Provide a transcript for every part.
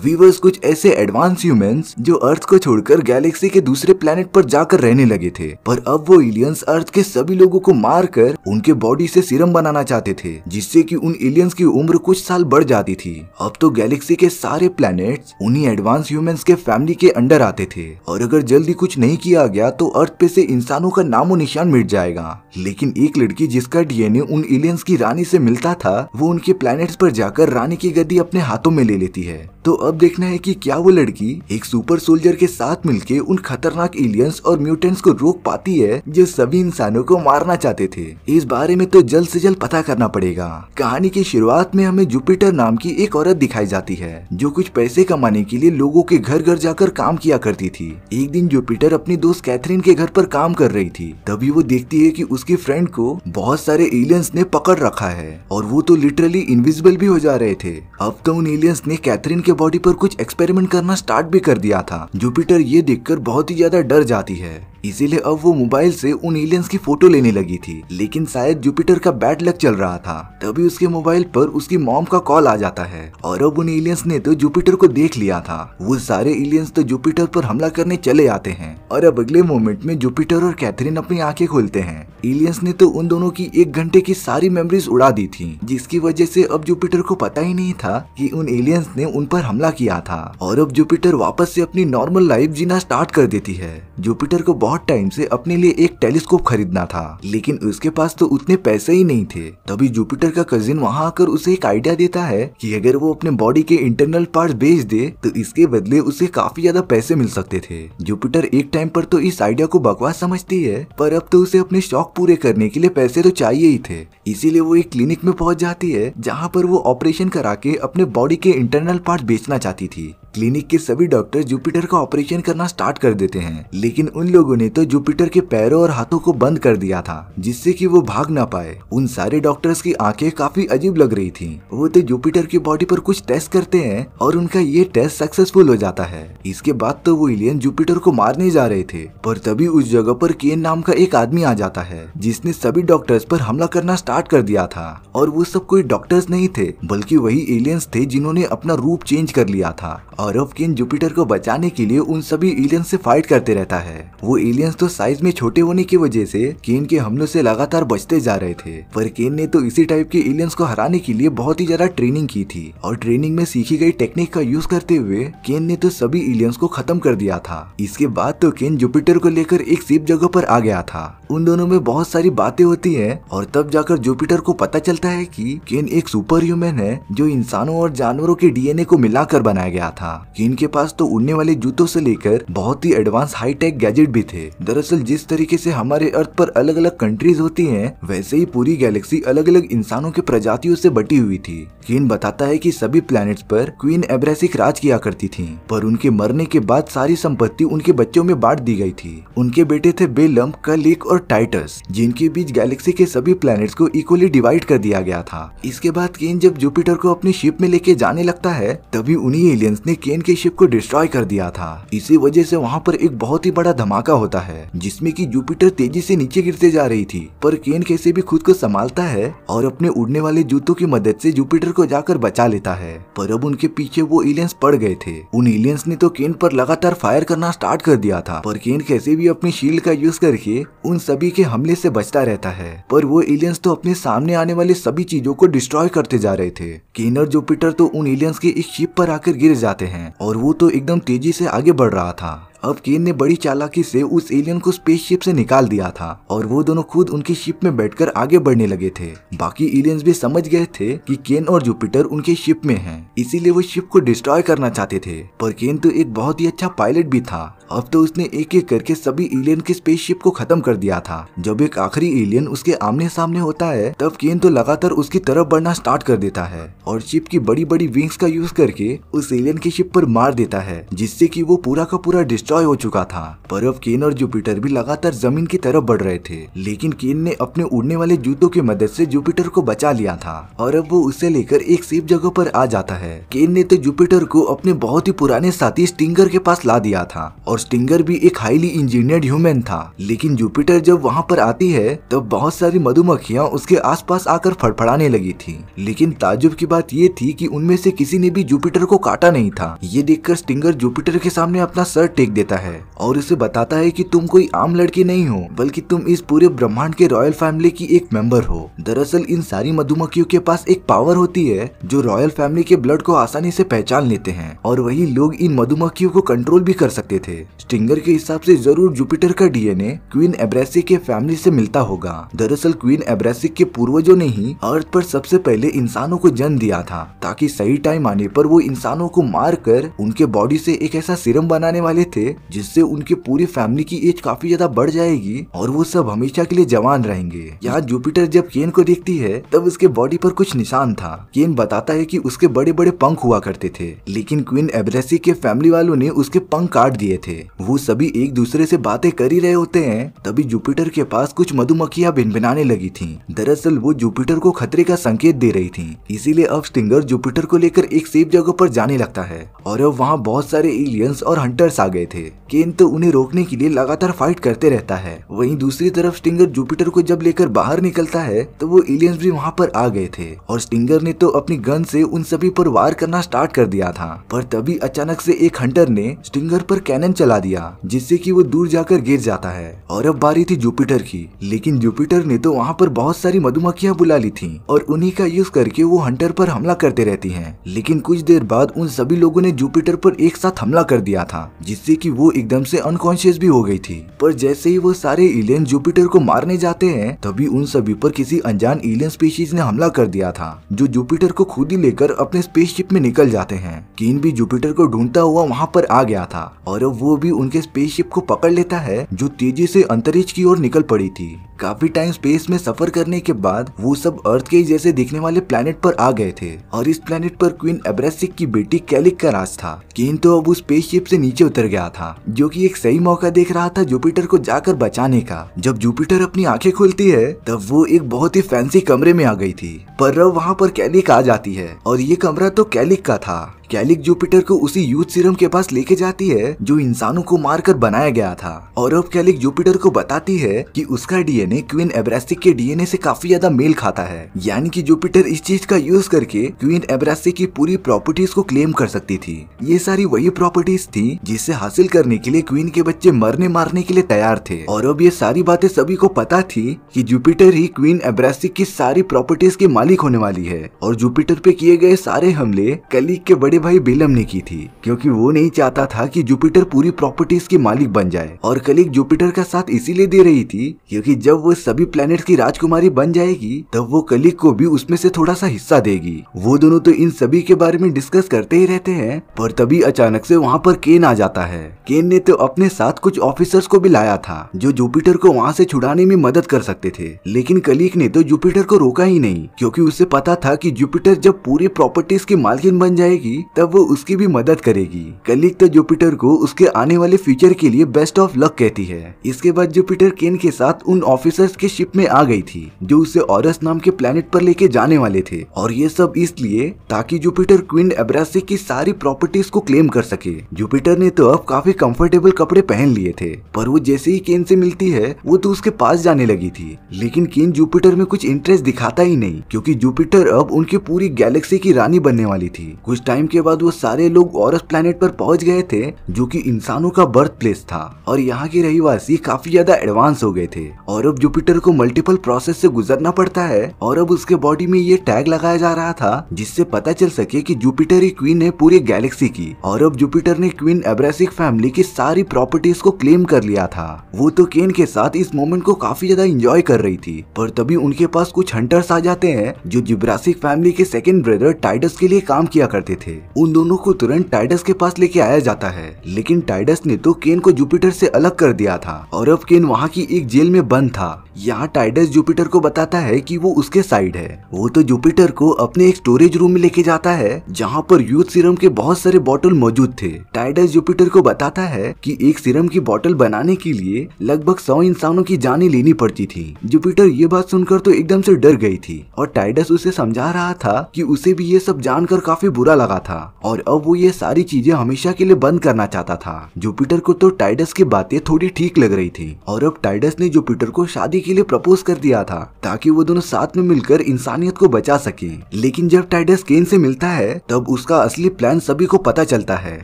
viewers कुछ ऐसे advance humans जो अर्थ को छोड़कर गैलेक्सी के दूसरे प्लेनेट पर जाकर रहने लगे थे पर अब वो एलियंस अर्थ के सभी लोगों को मारकर उनके बॉडी से सीरम बनाना चाहते थे जिससे कि उन एलियंस की उम्र कुछ साल बढ़ जाती थी अब तो गैलेक्सी के सारे प्लेनेट्स उन्हीं एडवांस ह्यूमंस के फैमिली के अंडर आते थे और अगर जल्दी कुछ नहीं किया गया तो अर्थ पे से इंसानों का नामो निशान मिट जाएगा लेकिन एक लड़की जिसका डीएनए उन एलियंस की रानी से मिलता था वो उनके प्लेनेट्स पर जाकर रानी की गद्दी अपने हाथों में ले लेती है तो अब देखना है कि क्या वो लड़की एक सुपर सोल्जर के साथ मिलके उन खतरनाक एलियंस और म्यूटेंट्स को रोक पाती है जो सभी इंसानों को मारना चाहते थे इस बारे में तो जल्द से जल्द पता करना पड़ेगा कहानी की शुरुआत में हमें जुपिटर नाम की एक औरत दिखाई जाती है जो कुछ पैसे कमाने के लिए लोगो के घर घर जाकर काम किया करती थी एक दिन जुपिटर अपनी दोस्त कैथरीन के घर पर काम कर रही थी तभी वो देखती है की उसकी फ्रेंड को बहुत सारे एलियंस ने पकड़ रखा है और वो तो लिटरली इनविजिबल भी हो जा रहे थे अब तो उन एलियंस ने कैथरीन के बॉडी बॉडी पर कुछ एक्सपेरिमेंट करना स्टार्ट भी कर दिया था जुपिटर ये देखकर बहुत ही ज्यादा डर जाती है इसीलिए अब वो मोबाइल से उन एलियंस की फोटो लेने लगी थी लेकिन शायद जुपिटर का बैड लक चल रहा था तभी उसके मोबाइल पर उसकी मॉम का कॉल आ जाता है और अब उन एलियंस ने तो जुपिटर को देख लिया था वो सारे एलियंस तो जुपिटर पर हमला करने चले आते हैं और अब अगले मोमेंट में जुपिटर और कैथरीन अपनी आंखें खोलते हैं एलियंस ने तो उन दोनों की एक घंटे की सारी मेमोरीज उड़ा दी थी जिसकी वजह से अब जुपिटर को पता ही नहीं था कि उन एलियंस ने उन पर हमला किया था और अब जुपिटर वापस से अपनी नॉर्मल लाइफ जीना स्टार्ट कर देती है जुपिटर को बहुत बहुत टाइम से अपने लिए एक टेलीस्कोप खरीदना था लेकिन उसके पास तो उतने पैसे ही नहीं थे तभी जुपिटर का कजिन वहाँ आकर उसे एक आइडिया देता है कि अगर वो अपने बॉडी के इंटरनल पार्ट बेच दे तो इसके बदले उसे काफी ज्यादा पैसे मिल सकते थे जुपिटर एक टाइम पर तो इस आइडिया को बकवास समझती है पर अब तो उसे अपने शौक पूरे करने के लिए पैसे तो चाहिए ही थे इसीलिए वो एक क्लिनिक में पहुंच जाती है जहाँ पर वो ऑपरेशन करा के अपने बॉडी के इंटरनल पार्ट बेचना चाहती थी क्लिनिक के सभी डॉक्टर जुपिटर का ऑपरेशन करना स्टार्ट कर देते हैं लेकिन उन लोगों ने तो जुपिटर के पैरों और हाथों को बंद कर दिया था जिससे कि वो भाग ना पाए उन सारे डॉक्टर्स की आंखें काफी अजीब लग रही थी वो तो जुपिटर की बॉडी पर कुछ टेस्ट करते हैं और उनका ये टेस्ट सक्सेसफुल हो जाता है इसके बाद तो वो इलियन जुपिटर को मारने जा रहे थे पर तभी उस जगह पर केन नाम का एक आदमी आ जाता है जिसने सभी डॉक्टर्स पर हमला करना स्टार्ट कर दिया था और वो सब कोई डॉक्टर्स नहीं थे बल्कि वही एलियंस थे जिन्होंने अपना रूप चेंज कर लिया था और अब किन जुपिटर को बचाने के लिए उन सभी एलियंस से फाइट करते रहता है वो एलियंस तो साइज में छोटे होने की वजह से केन के हमलों से लगातार बचते जा रहे थे पर केन ने तो इसी टाइप के एलियंस को हराने के लिए बहुत ही ज्यादा ट्रेनिंग की थी और ट्रेनिंग में सीखी गई टेक्निक का यूज करते हुए केन ने तो सभी एलियंस को खत्म कर दिया था इसके बाद तो केन जुपिटर को लेकर एक सीप जगह पर आ गया था उन दोनों में बहुत सारी बातें होती है और तब जाकर जुपिटर को पता चलता है कि केन एक सुपर ह्यूमन है जो इंसानों और जानवरों के डीएनए को मिलाकर बनाया गया था कि इनके पास तो उड़ने वाले जूतों से लेकर बहुत ही एडवांस हाईटेक गैजेट भी थे दरअसल जिस तरीके से हमारे अर्थ पर अलग अलग कंट्रीज होती हैं वैसे ही पूरी गैलेक्सी अलग अलग इंसानों के प्रजातियों से बटी हुई थी किन बताता है कि सभी प्लैनेट्स पर क्वीन एब्रेसिक राज किया करती थी पर उनके मरने के बाद सारी संपत्ति उनके बच्चों में बांट दी गई थी उनके बेटे थे बेलम कलिक और टाइटस जिनके बीच गैलेक्सी के सभी प्लैनेट्स को इक्वली डिवाइड कर दिया गया था इसके बाद केन जब जुपिटर को अपनी शिप में लेके जाने लगता है तभी उन्हीं एलियंस ने केन के शिप को डिस्ट्रॉय कर दिया था इसी वजह से वहाँ पर एक बहुत ही बड़ा धमाका होता है जिसमे की जुपिटर तेजी से नीचे गिरते जा रही थी पर केन कैसे भी खुद को संभालता है और अपने उड़ने वाले जूतों की मदद से जुपिटर को जाकर बचा लेता है पर अब उनके पीछे वो एलियंस पड़ गए थे उन एलियंस ने तो केन पर लगातार फायर करना स्टार्ट कर दिया था पर केन कैसे भी अपनी शील्ड का यूज करके उन सभी के हमले से बचता रहता है पर वो एलियंस तो अपने सामने आने वाली सभी चीजों को डिस्ट्रॉय करते जा रहे थे केन और जुपिटर तो उन एलियंस के इस शिप पर आकर गिर जाते हैं हैं और वो तो एकदम तेजी से आगे बढ़ रहा था अब केन ने बड़ी चालाकी से उस एलियन को स्पेसशिप से निकाल दिया था और वो दोनों खुद उनकी शिप में बैठकर आगे बढ़ने लगे थे बाकी एलियंस भी समझ गए थे कि केन और जुपिटर उनके शिप में हैं इसीलिए वो शिप को डिस्ट्रॉय करना चाहते थे पर केन तो एक बहुत ही अच्छा पायलट भी था अब तो उसने एक एक करके सभी एलियन के स्पेसशिप को खत्म कर दिया था जब एक आखिरी एलियन उसके आमने सामने होता है तब केन तो लगातार उसकी तरफ बढ़ना स्टार्ट कर देता है और शिप की बड़ी बड़ी विंग्स का यूज करके उस एलियन के शिप पर मार देता है जिससे की वो पूरा का पूरा डिस्ट्रॉय डिस्ट्रॉय हो चुका था बर्फ केन और जुपिटर भी लगातार जमीन की तरफ बढ़ रहे थे लेकिन केन ने अपने उड़ने वाले जूतों की मदद से जुपिटर को बचा लिया था और अब वो उसे लेकर एक सेफ जगह पर आ जाता है केन ने तो जुपिटर को अपने बहुत ही पुराने साथी स्टिंगर के पास ला दिया था और स्टिंगर भी एक हाईली इंजीनियर्ड ह्यूमन था लेकिन जुपिटर जब वहाँ पर आती है तब तो बहुत सारी मधुमक्खियाँ उसके आसपास आकर फड़फड़ाने लगी थी लेकिन ताजुब की बात ये थी कि उनमें से किसी ने भी जुपिटर को काटा नहीं था ये देखकर स्टिंगर जुपिटर के सामने अपना सर टेक दे देता है और उसे बताता है कि तुम कोई आम लड़की नहीं हो बल्कि तुम इस पूरे ब्रह्मांड के रॉयल फैमिली की एक मेंबर हो दरअसल इन सारी मधुमक्खियों के पास एक पावर होती है जो रॉयल फैमिली के ब्लड को आसानी से पहचान लेते हैं और वही लोग इन मधुमक्खियों को कंट्रोल भी कर सकते थे स्टिंगर के हिसाब से जरूर जुपिटर का डीएनए क्वीन एब्रेसिक के फैमिली से मिलता होगा दरअसल क्वीन एब्रेसिक के पूर्वजों ने ही अर्थ पर सबसे पहले इंसानों को जन्म दिया था ताकि सही टाइम आने पर वो इंसानों को मार कर उनके बॉडी से एक ऐसा सीरम बनाने वाले थे जिससे उनके पूरी फैमिली की एज काफी ज्यादा बढ़ जाएगी और वो सब हमेशा के लिए जवान रहेंगे यहाँ जुपिटर जब केन को देखती है तब उसके बॉडी पर कुछ निशान था केन बताता है कि उसके बड़े बड़े पंख हुआ करते थे लेकिन क्वीन एब्रेसी के फैमिली वालों ने उसके पंख काट दिए थे वो सभी एक दूसरे से बातें कर ही रहे होते हैं तभी जुपिटर के पास कुछ मधुमक्खियां भिनभिनाने लगी थी दरअसल वो जुपिटर को खतरे का संकेत दे रही थी इसीलिए अब स्टिंगर जुपिटर को लेकर एक सेफ जगह पर जाने लगता है और अब वहाँ बहुत सारे एलियंस और हंटर्स आ गए थे थे केन तो उन्हें रोकने के लिए लगातार फाइट करते रहता है वहीं दूसरी तरफ स्टिंगर जुपिटर को जब लेकर बाहर निकलता है तो वो एलियंस भी वहाँ पर आ गए थे और स्टिंगर ने तो अपनी गन से उन सभी पर वार करना स्टार्ट कर दिया था पर तभी अचानक से एक हंटर ने स्टिंगर पर कैनन चला दिया जिससे कि वो दूर जाकर गिर जाता है और अब बारी थी जुपिटर की लेकिन जुपिटर ने तो वहाँ पर बहुत सारी मधुमक्खियाँ बुला ली थी और उन्ही का यूज करके वो हंटर पर हमला करते रहती है लेकिन कुछ देर बाद उन सभी लोगों ने जुपिटर पर एक साथ हमला कर दिया था जिससे कि वो एकदम से अनकॉन्शियस भी हो गई थी पर जैसे ही वो सारे एलियन जुपिटर को मारने जाते हैं तभी उन सभी पर किसी अनजान एलियन स्पीशीज ने हमला कर दिया था जो जुपिटर को खुद ही लेकर अपने स्पेसशिप में निकल जाते हैं कीन भी जुपिटर को ढूंढता हुआ वहाँ पर आ गया था और वो भी उनके स्पेसशिप को पकड़ लेता है जो तेजी से अंतरिक्ष की ओर निकल पड़ी थी काफी टाइम स्पेस में सफर करने के बाद वो सब अर्थ के जैसे दिखने वाले प्लेनेट पर आ गए थे और इस प्लेनेट पर क्वीन एब्रेसिक की बेटी कैलिक का राज था किन तो अब उस स्पेसशिप से नीचे उतर गया था जो कि एक सही मौका देख रहा था जुपिटर को जाकर बचाने का जब जुपिटर अपनी आंखें खोलती है तब वो एक बहुत ही फैंसी कमरे में आ गई थी पर वहाँ पर कैलिक आ जाती है और ये कमरा तो कैलिक का था कैलिक जुपिटर को उसी यूथ सीरम के पास लेके जाती है जो इंसानों को मारकर बनाया गया था और अब कैलिक जुपिटर को बताती है कि उसका डीएनए क्वीन एब्रेसिक के डीएनए से काफी ज्यादा मेल खाता है यानी कि जुपिटर इस चीज का यूज करके क्वीन एब्रेसिक की पूरी प्रॉपर्टीज को क्लेम कर सकती थी ये सारी वही प्रॉपर्टीज थी जिसे हासिल करने के लिए क्वीन के बच्चे मरने मारने के लिए तैयार थे और अब ये सारी बातें सभी को पता थी की जुपिटर ही क्वीन एब्रेसिक की सारी प्रॉपर्टीज के मालिक होने वाली है और जुपिटर पे किए गए सारे हमले कलीग के बड़े भाई बिलम ने की थी क्योंकि वो नहीं चाहता था कि जुपिटर पूरी प्रॉपर्टीज के मालिक बन जाए और कलिक जुपिटर का साथ इसीलिए दे रही थी क्योंकि जब वो सभी प्लैनेट्स की राजकुमारी बन जाएगी तब वो कलिक को भी उसमें से थोड़ा सा हिस्सा देगी वो दोनों तो इन सभी के बारे में डिस्कस करते ही रहते हैं पर तभी अचानक से वहाँ पर केन आ जाता है केन ने तो अपने साथ कुछ ऑफिसर्स को भी लाया था जो जुपिटर को वहाँ से छुड़ाने में मदद कर सकते थे लेकिन कलिक ने तो जुपिटर को रोका ही नहीं क्योंकि उसे पता था कि जुपिटर जब पूरी प्रॉपर्टीज की मालकिन बन जाएगी तब वो उसकी भी मदद करेगी कलिक तो जुपिटर को उसके आने वाले फ्यूचर के लिए बेस्ट ऑफ लक कहती है इसके बाद जुपिटर केन के साथ उन ऑफिसर्स के शिप में आ गई थी जो उसे औरस नाम के प्लेनेट पर लेके जाने वाले थे और ये सब इसलिए ताकि जुपिटर क्वीन एब्रासी की सारी प्रॉपर्टीज को क्लेम कर सके जुपिटर ने तो अब काफी कंफर्टेबल कपड़े पहन लिए थे पर वो जैसे ही केन से मिलती है वो तो उसके पास जाने लगी थी लेकिन केन जुपिटर में कुछ इंटरेस्ट दिखाता ही नहीं क्योंकि जुपिटर अब उनकी पूरी गैलेक्सी की रानी बनने वाली थी कुछ टाइम उनके बाद वो सारे लोग औरस प्लेनेट पर पहुंच गए थे जो कि इंसानों का बर्थ प्लेस था और यहाँ के रहवासी काफी ज्यादा एडवांस हो गए थे और अब जुपिटर को मल्टीपल प्रोसेस से गुजरना पड़ता है और अब उसके बॉडी में ये टैग लगाया जा रहा था जिससे पता चल सके की जुपिटर ही क्वीन है पूरी गैलेक्सी की और अब जुपिटर ने क्वीन एब्रेसिक फैमिली की सारी प्रॉपर्टीज को क्लेम कर लिया था वो तो केन के साथ इस मोमेंट को काफी ज्यादा इंजॉय कर रही थी पर तभी उनके पास कुछ हंटर्स आ जाते हैं जो जिब्रासिक फैमिली के सेकेंड ब्रदर टाइटस के लिए काम किया करते थे उन दोनों को तुरंत टाइडस के पास लेके आया जाता है लेकिन टाइडस ने तो केन को जुपिटर से अलग कर दिया था और अब केन वहाँ की एक जेल में बंद था यहाँ टाइडस जुपिटर को बताता है कि वो उसके साइड है वो तो जुपिटर को अपने एक स्टोरेज रूम में लेके जाता है जहाँ पर यूथ सीरम के बहुत सारे बॉटल मौजूद थे टाइडस जुपिटर को बताता है कि एक सीरम की बॉटल बनाने के लिए लगभग सौ इंसानों की जाने लेनी पड़ती थी जुपिटर ये बात सुनकर तो एकदम से डर गई थी और टाइडस उसे समझा रहा था की उसे भी ये सब जानकर काफी बुरा लगा था और अब वो ये सारी चीजें हमेशा के लिए बंद करना चाहता था जुपिटर को तो टाइडस की बातें थोड़ी ठीक लग रही थी और अब टाइडस ने जुपिटर को शादी के लिए प्रपोज कर दिया था ताकि वो दोनों साथ में मिलकर इंसानियत को बचा सके लेकिन जब टाइडस केन से मिलता है तब उसका असली प्लान सभी को पता चलता है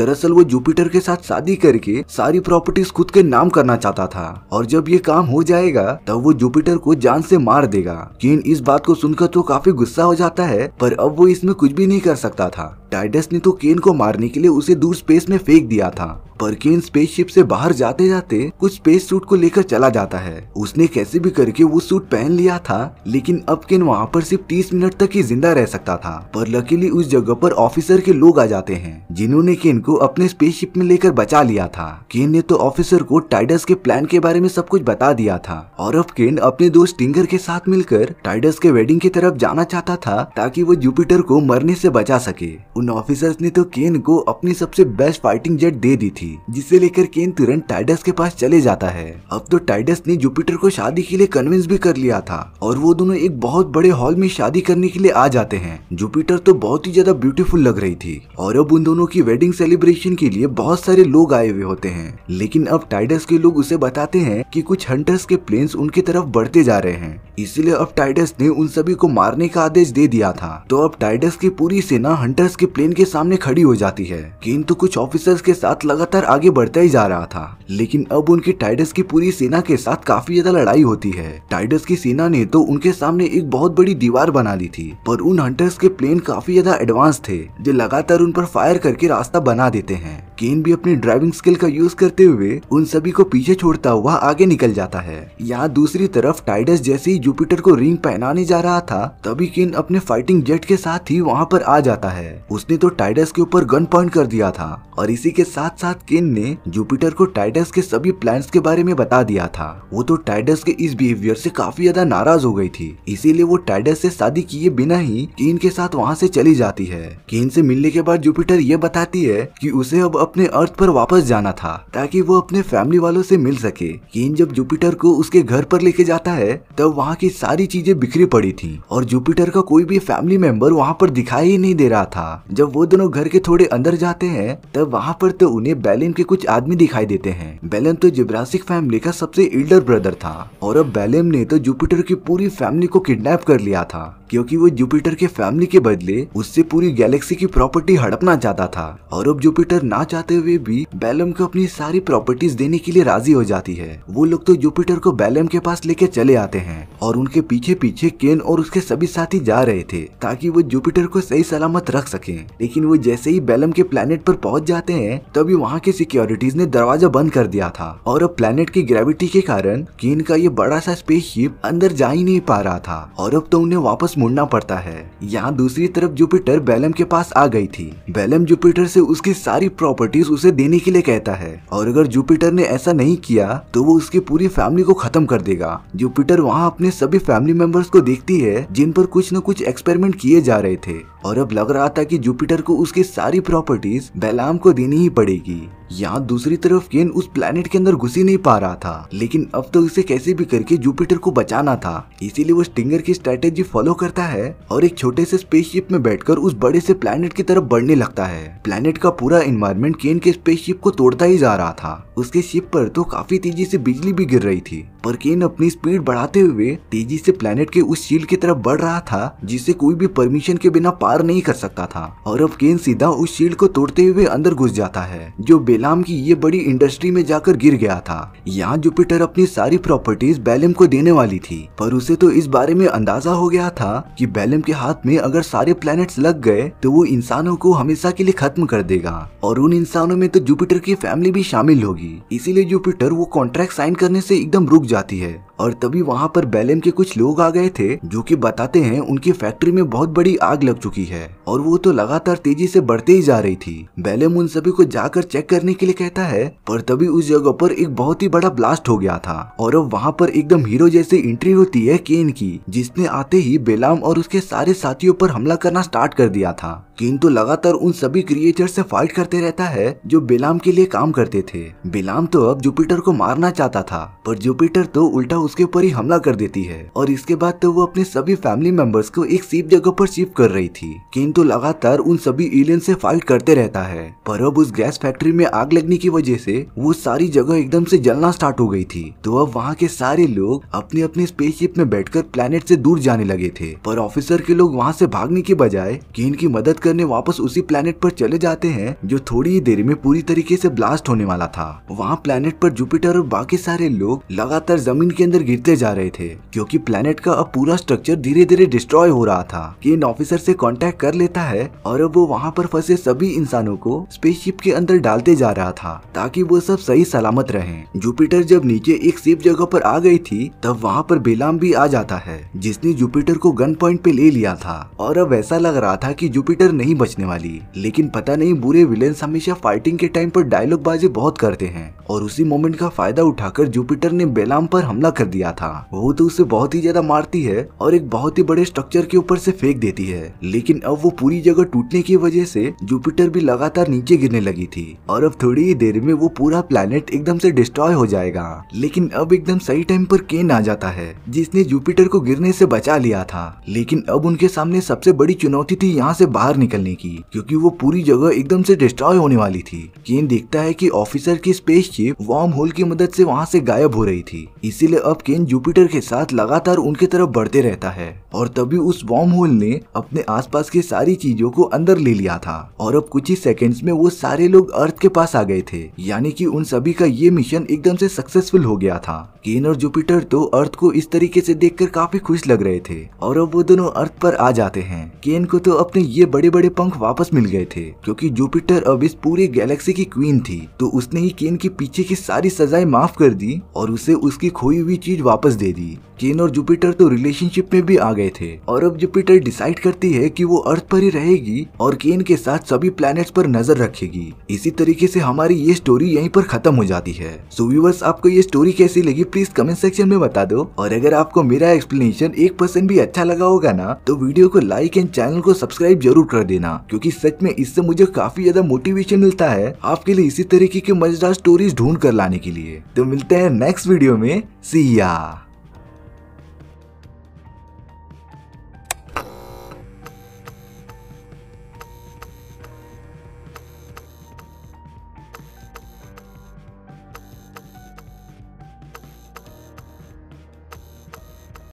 दरअसल वो जुपिटर के साथ शादी करके सारी प्रॉपर्टीज खुद के नाम करना चाहता था और जब ये काम हो जाएगा तब वो जुपिटर को जान से मार देगा केन इस बात को सुनकर तो काफी गुस्सा हो जाता है पर अब वो इसमें कुछ भी नहीं कर सकता था टाइटस ने तो केन को मारने के लिए उसे दूर स्पेस में फेंक दिया था पर केन स्पेसशिप से बाहर जाते जाते कुछ स्पेस सूट को लेकर चला जाता है उसने कैसे भी करके वो सूट पहन लिया था लेकिन अब केन वहाँ पर सिर्फ 30 मिनट तक ही जिंदा रह सकता था पर लकीली उस जगह पर ऑफिसर के लोग आ जाते हैं जिन्होंने केन को अपने स्पेसशिप में लेकर बचा लिया था केन ने तो ऑफिसर को टाइडस के प्लान के बारे में सब कुछ बता दिया था और अब केन अपने दोस्त टिंगर के साथ मिलकर टाइडस के वेडिंग की तरफ जाना चाहता था ताकि वो जुपिटर को मरने ऐसी बचा सके उन उन ऑफिसर्स ने तो केन को अपनी सबसे बेस्ट फाइटिंग जेट दे दी थी जिसे लेकर केन तुरंत टाइडस के पास चले जाता है अब तो टाइडस ने जुपिटर को शादी के लिए कन्विंस भी कर लिया था और वो दोनों एक बहुत बड़े हॉल में शादी करने के लिए आ जाते हैं जुपिटर तो बहुत ही ज्यादा ब्यूटीफुल लग रही थी और अब उन दोनों की वेडिंग सेलिब्रेशन के लिए बहुत सारे लोग आए हुए होते हैं लेकिन अब टाइडस के लोग उसे बताते हैं कि कुछ हंटर्स के प्लेन्स उनकी तरफ बढ़ते जा रहे हैं इसलिए अब टाइडस ने उन सभी को मारने का आदेश दे दिया था तो अब टाइडस की पूरी सेना हंटर्स के के प्लेन के सामने खड़ी हो जाती है केन तो कुछ ऑफिसर्स के साथ लगातार आगे बढ़ता ही जा रहा था लेकिन अब उनकी टाइडस की पूरी सेना के साथ काफी ज्यादा लड़ाई होती है टाइडस की सेना ने तो उनके सामने एक बहुत बड़ी दीवार बना ली थी पर उन हंटर्स के प्लेन काफी ज्यादा एडवांस थे जो लगातार उन पर फायर करके रास्ता बना देते हैं केन भी अपनी ड्राइविंग स्किल का यूज करते हुए उन सभी को पीछे छोड़ता हुआ आगे निकल जाता है यहाँ दूसरी तरफ टाइडस जैसे ही जुपिटर को रिंग पहनाने जा रहा था तभी केन अपने फाइटिंग जेट के साथ ही वहाँ पर आ जाता है उसने तो टाइडस के ऊपर गन पॉइंट कर दिया था और इसी के साथ साथ केन ने जुपिटर को टाइडस के सभी प्लान के बारे में बता दिया था वो तो टाइडस के इस बिहेवियर से काफी ज्यादा नाराज हो गई थी इसीलिए वो टाइडस से शादी किए बिना ही केन के साथ वहाँ से चली जाती है केन से मिलने के बाद जुपिटर ये बताती है कि उसे अब अपने अर्थ पर वापस जाना था ताकि वो अपने फैमिली वालों से मिल सके केन जब जुपिटर को उसके घर पर लेके जाता है तब तो वहाँ की सारी चीजें बिखरी पड़ी थी और जुपिटर का कोई भी फैमिली मेंबर वहाँ पर दिखाई ही नहीं दे रहा था जब वो दोनों घर के थोड़े अंदर जाते हैं तब वहाँ पर तो उन्हें बैलन के कुछ आदमी दिखाई देते हैं बैलन तो जिब्रासिक फैमिली का सबसे इल्डर ब्रदर था और अब बैलेम ने तो जुपिटर की पूरी फैमिली को किडनेप कर लिया था क्योंकि वो जुपिटर के फैमिली के बदले उससे पूरी गैलेक्सी की प्रॉपर्टी हड़पना चाहता था और अब जुपिटर ना जाते हुए भी बैलम को अपनी सारी प्रॉपर्टीज देने के लिए राजी हो जाती है वो लोग तो जुपिटर को बैलम के पास लेके चले आते हैं और उनके पीछे पीछे केन और उसके सभी साथी जा रहे थे ताकि वो जुपिटर को सही सलामत रख सके लेकिन वो जैसे ही बैलम के प्लेनेट पर पहुंच जाते हैं तभी वहाँ के सिक्योरिटीज ने दरवाजा बंद कर दिया था और अब प्लेनेट की ग्रेविटी के कारण केन का ये बड़ा सा स्पेसशिप अंदर जा ही नहीं पा रहा था और अब तो उन्हें वापस मुड़ना पड़ता है यहाँ दूसरी तरफ जुपिटर बैलम के पास आ गई थी बैलम जुपिटर से उसकी सारी प्रॉपर्टी प्रॉपर्टीज उसे देने के लिए कहता है और अगर जुपिटर ने ऐसा नहीं किया तो वो उसकी पूरी फैमिली को खत्म कर देगा जुपिटर वहाँ अपने सभी फैमिली मेंबर्स को देखती है जिन पर कुछ न कुछ एक्सपेरिमेंट किए जा रहे थे और अब लग रहा था कि जुपिटर को उसकी सारी प्रॉपर्टीज बेलाम को देनी ही पड़ेगी यहाँ दूसरी तरफ केन उस प्लेनेट के अंदर घुस ही नहीं पा रहा था लेकिन अब तो इसे कैसे भी करके जुपिटर को बचाना था इसीलिए वो स्टिंगर की स्ट्रेटेजी फॉलो करता है और एक छोटे से स्पेसशिप में बैठकर उस बड़े से प्लेनेट की तरफ बढ़ने लगता है प्लेनेट का पूरा इन्वायरमेंट केन के स्पेसशिप को तोड़ता ही जा रहा था उसके शिप पर तो काफी तेजी से बिजली भी गिर रही थी परकेन अपनी स्पीड बढ़ाते हुए तेजी से प्लेनेट के उस शील्ड की तरफ बढ़ रहा था जिसे कोई भी परमिशन के बिना पार नहीं कर सकता था और अब केन सीधा उस शील्ड को तोड़ते हुए अंदर घुस जाता है जो बेलाम की ये बड़ी इंडस्ट्री में जाकर गिर गया था यहाँ जुपिटर अपनी सारी प्रॉपर्टीज बैलम को देने वाली थी पर उसे तो इस बारे में अंदाजा हो गया था की बैलम के हाथ में अगर सारे प्लेनेट लग गए तो वो इंसानों को हमेशा के लिए खत्म कर देगा और उन इंसानों में तो जुपिटर की फैमिली भी शामिल होगी इसीलिए जुपिटर वो कॉन्ट्रैक्ट साइन करने से एकदम रुक जाती है और तभी वहाँ पर बैलेम के कुछ लोग आ गए थे जो कि बताते हैं उनकी फैक्ट्री में बहुत बड़ी आग लग चुकी है और वो तो लगातार तेजी से बढ़ते ही जा रही थी बेलम उन सभी को जाकर चेक करने के लिए कहता है पर तभी उस जगह पर एक बहुत ही बड़ा ब्लास्ट हो गया था और अब वहाँ पर एकदम हीरो जैसी एंट्री होती है केन की जिसने आते ही बेलाम और उसके सारे साथियों पर हमला करना स्टार्ट कर दिया था किन तो लगातार उन सभी क्रिएटर से फाइट करते रहता है जो बेलाम के लिए काम करते थे बेलाम तो अब जुपिटर को मारना चाहता था पर जुपिटर तो उल्टा उसके ऊपर ही हमला कर देती है और इसके बाद तो वो अपने सभी फैमिली मेंबर्स को एक सीप जगह पर शिफ्ट कर रही थी किन तो लगातार उन सभी एलियन से फाइट करते रहता है पर अब उस गैस फैक्ट्री में आग लगने की वजह से वो सारी जगह एकदम से जलना स्टार्ट हो गई थी तो अब वहाँ के सारे लोग अपने अपने स्पेसशिप में बैठकर प्लेनेट से दूर जाने लगे थे पर ऑफिसर के लोग वहाँ से भागने के बजाय किन की मदद करने वापस उसी प्लेनेट पर चले जाते हैं जो थोड़ी ही देर में पूरी तरीके से ब्लास्ट होने वाला था वहाँ प्लेनेट पर जुपिटर और बाकी सारे लोग लगातार जमीन के अंदर गिरते जा रहे थे क्योंकि प्लेनेट का अब पूरा स्ट्रक्चर धीरे धीरे डिस्ट्रॉय हो रहा था इन ऑफिसर से कॉन्टेक्ट कर लेता है और अब वो वहाँ पर फंसे सभी इंसानों को स्पेसशिप के अंदर डालते जा रहा था ताकि वो सब सही सलामत रहे जुपिटर जब नीचे एक सेफ जगह पर आ गई थी तब वहाँ पर बेलाम भी आ जाता है जिसने जुपिटर को गन पॉइंट पे ले लिया था और अब ऐसा लग रहा था कि जुपिटर नहीं बचने वाली लेकिन पता नहीं बुरे विलेन हमेशा फाइटिंग के टाइम पर डायलॉग बाजी बहुत करते हैं और उसी मोमेंट का फायदा उठाकर जुपिटर ने बेलाम पर हमला कर दिया था वो तो उसे बहुत ही ज्यादा मारती है और एक बहुत ही बड़े स्ट्रक्चर के ऊपर से फेंक देती है लेकिन अब वो पूरी जगह टूटने की वजह से जुपिटर भी लगातार नीचे गिरने लगी थी और अब थोड़ी ही देर में वो पूरा प्लैनेट एकदम से डिस्ट्रॉय हो जाएगा लेकिन अब एकदम सही टाइम पर केन आ जाता है जिसने जुपिटर को गिरने से बचा लिया था लेकिन अब उनके सामने सबसे बड़ी चुनौती थी यहाँ से बाहर निकलने की क्योंकि वो पूरी जगह एकदम से डिस्ट्रॉय होने वाली थी केन देखता है कि ऑफिसर की स्पेसशिप वार्म होल की मदद से वहाँ से गायब हो रही थी इसीलिए अब केन जुपिटर के साथ लगातार उनके तरफ बढ़ते रहता है और तभी उस वार्म होल ने अपने आसपास की सारी चीजों को अंदर ले लिया था और अब कुछ ही सेकेंड्स में वो सारे लोग अर्थ के पास आ गए थे यानी कि उन सभी का ये मिशन एकदम से सक्सेसफुल हो गया था केन और जुपिटर तो अर्थ को इस तरीके से देखकर काफी खुश लग रहे थे और अब वो दोनों अर्थ पर आ जाते हैं केन को तो अपने ये बड़े बड़े पंख वापस मिल गए थे क्योंकि जुपिटर अब इस पूरे गैलेक्सी की क्वीन थी तो उसने ही केन के पीछे की सारी सजाएं माफ कर दी और उसे उसकी खोई हुई चीज वापस दे दी केन और जुपिटर तो रिलेशनशिप में भी आ गए थे और अब जुपिटर डिसाइड करती है कि वो अर्थ पर ही रहेगी और केन के साथ सभी प्लैनेट्स पर नजर रखेगी इसी तरीके से हमारी ये स्टोरी यहीं पर खत्म हो जाती है सो व्यूवर्स आपको ये स्टोरी कैसी लगी प्लीज कमेंट सेक्शन में बता दो और अगर आपको मेरा एक्सप्लेनेशन एक परसेंट भी अच्छा लगा होगा ना तो वीडियो को लाइक एंड चैनल को सब्सक्राइब जरूर कर देना क्योंकि सच में इससे मुझे काफी ज्यादा मोटिवेशन मिलता है आपके लिए इसी तरीके की मजेदार स्टोरीज ढूंढ कर लाने के लिए तो मिलते हैं नेक्स्ट वीडियो में सिया